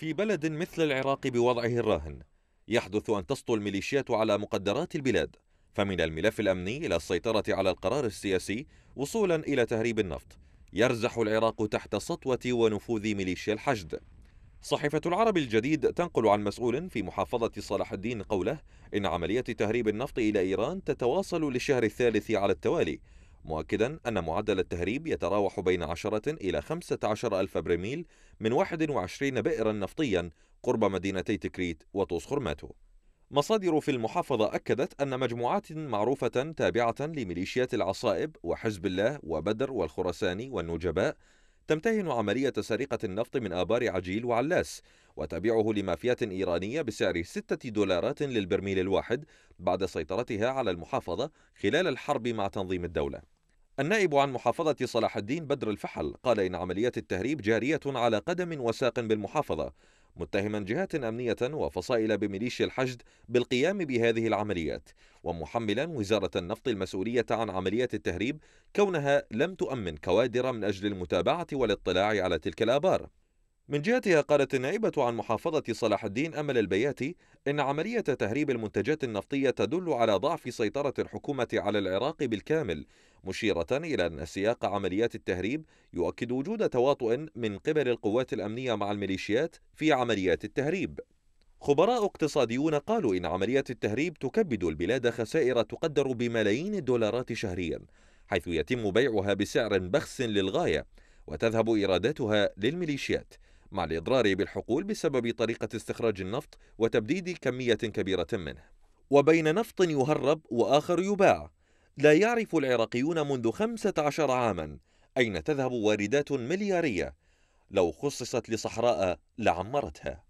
في بلد مثل العراق بوضعه الراهن يحدث أن تسطو الميليشيات على مقدرات البلاد فمن الملف الأمني إلى السيطرة على القرار السياسي وصولا إلى تهريب النفط يرزح العراق تحت سطوة ونفوذ ميليشيا الحشد صحيفة العرب الجديد تنقل عن مسؤول في محافظة صلاح الدين قوله إن عملية تهريب النفط إلى إيران تتواصل للشهر الثالث على التوالي مؤكدا أن معدل التهريب يتراوح بين 10 إلى 15 ألف برميل من 21 بئرا نفطيا قرب مدينتي تكريت وطوس خرماتو مصادر في المحافظة أكدت أن مجموعات معروفة تابعة لميليشيات العصائب وحزب الله وبدر والخرساني والنجباء تمتهن عملية سرقة النفط من آبار عجيل وعلاس وتبيعه لمافيات إيرانية بسعر 6 دولارات للبرميل الواحد بعد سيطرتها على المحافظة خلال الحرب مع تنظيم الدولة النائب عن محافظة صلاح الدين بدر الفحل قال إن عمليات التهريب جارية على قدم وساق بالمحافظة متهما جهات أمنية وفصائل بميليشيا الحشد بالقيام بهذه العمليات ومحملا وزارة النفط المسؤولية عن عمليات التهريب كونها لم تؤمن كوادر من أجل المتابعة والاطلاع على تلك الآبار من جهتها قالت النائبة عن محافظة صلاح الدين أمل البياتي إن عملية تهريب المنتجات النفطية تدل على ضعف سيطرة الحكومة على العراق بالكامل مشيرة إلى أن سياق عمليات التهريب يؤكد وجود تواطؤ من قبل القوات الأمنية مع الميليشيات في عمليات التهريب خبراء اقتصاديون قالوا إن عمليات التهريب تكبد البلاد خسائر تقدر بملايين الدولارات شهريا حيث يتم بيعها بسعر بخس للغاية وتذهب إيراداتها للميليشيات مع الإضرار بالحقول بسبب طريقة استخراج النفط وتبديد كمية كبيرة منه وبين نفط يهرب وآخر يباع لا يعرف العراقيون منذ 15 عاما أين تذهب واردات مليارية لو خصصت لصحراء لعمرتها